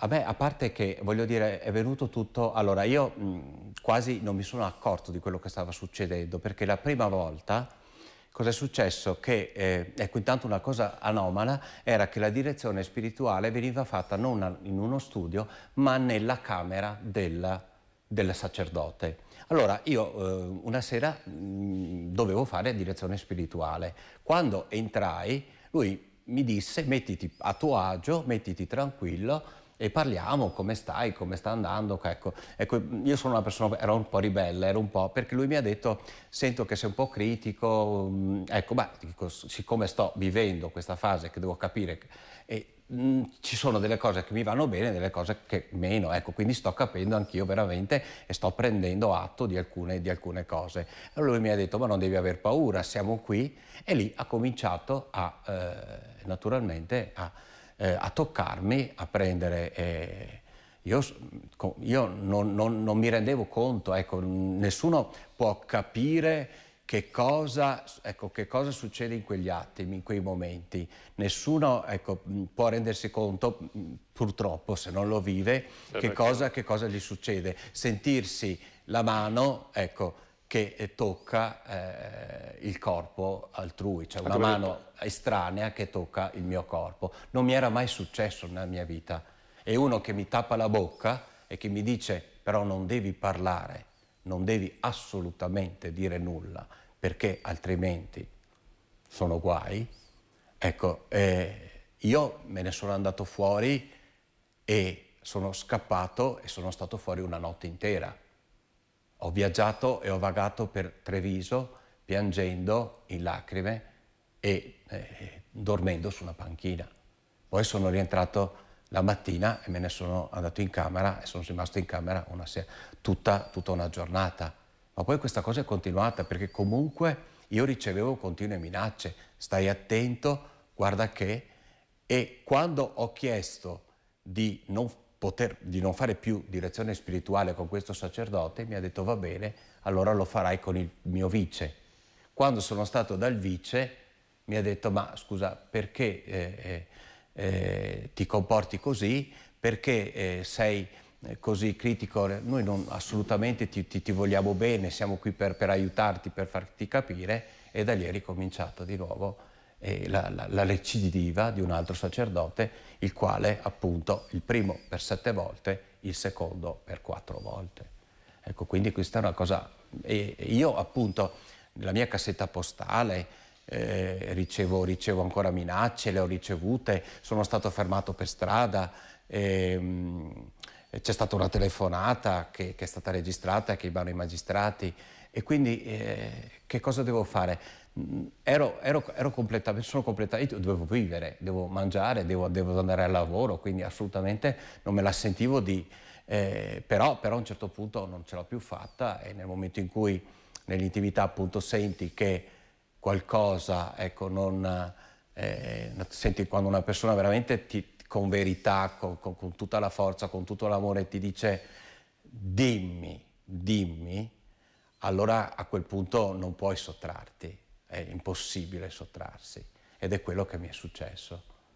A me, a parte che, voglio dire, è venuto tutto... Allora, io mh, quasi non mi sono accorto di quello che stava succedendo, perché la prima volta, cosa è successo? Che, eh, ecco, intanto una cosa anomala era che la direzione spirituale veniva fatta non in uno studio, ma nella camera del, del sacerdote. Allora, io eh, una sera mh, dovevo fare direzione spirituale. Quando entrai, lui mi disse mettiti a tuo agio, mettiti tranquillo e parliamo come stai, come sta andando. Ecco, ecco, io sono una persona, ero un po' ribelle, ero un po', perché lui mi ha detto sento che sei un po' critico, mm, ecco, ma dico, siccome sto vivendo questa fase che devo capire e Mm, ci sono delle cose che mi vanno bene e delle cose che meno, ecco, quindi sto capendo anch'io veramente e sto prendendo atto di alcune, di alcune cose. Allora lui mi ha detto ma non devi aver paura, siamo qui e lì ha cominciato a, eh, naturalmente a, eh, a, toccarmi, a prendere... Eh, io, io non, non, non, mi rendevo conto, ecco, nessuno può capire che cosa, ecco, che cosa, succede in quegli attimi, in quei momenti. Nessuno ecco, mm, può rendersi conto, mm, purtroppo, se non lo vive, eh che cosa, certo. che cosa, gli succede. Sentirsi la mano, ecco, che eh, tocca eh, il corpo altrui, cioè una ah, mano estranea che tocca il mio corpo. Non mi era mai successo nella mia vita. E uno che mi tappa la bocca e che mi dice però non devi parlare, non devi assolutamente dire nulla perché altrimenti sono guai. Ecco, eh, io me ne sono andato fuori e sono scappato e sono stato fuori una notte intera. Ho viaggiato e ho vagato per Treviso piangendo in lacrime e eh, dormendo su una panchina. Poi sono rientrato la mattina e me ne sono andato in camera e sono rimasto in camera una sera, tutta, tutta una giornata. Ma poi questa cosa è continuata perché comunque io ricevevo continue minacce, stai attento, guarda che... E quando ho chiesto di non, poter, di non fare più direzione spirituale con questo sacerdote, mi ha detto va bene, allora lo farai con il mio vice. Quando sono stato dal vice, mi ha detto ma scusa perché... Eh, eh, eh, ti comporti così, perché eh, sei eh, così critico, noi non, assolutamente ti, ti, ti, vogliamo bene, siamo qui per, per, aiutarti, per farti capire e da lì è ricominciata di nuovo eh, la, la, la, recidiva di un altro sacerdote, il quale appunto il primo per sette volte, il secondo per quattro volte. Ecco, quindi questa è una cosa... E io appunto, nella mia cassetta postale, eh, ricevo, ricevo, ancora minacce, le ho ricevute, sono stato fermato per strada, ehm, c'è stata una telefonata che, che, è stata registrata e che vanno i magistrati e quindi eh, che cosa devo fare? Mm, ero, ero, ero completamente, sono completamente, dovevo vivere, devo mangiare, devo, devo, andare al lavoro, quindi assolutamente non me la sentivo di... Eh, però, però a un certo punto non ce l'ho più fatta e nel momento in cui nell'intimità appunto senti che qualcosa, ecco, non, eh, eh, senti quando una persona veramente ti, con verità, con, con, con tutta la forza, con tutto l'amore ti dice dimmi, dimmi, allora a quel punto non puoi sottrarti, è impossibile sottrarsi ed è quello che mi è successo.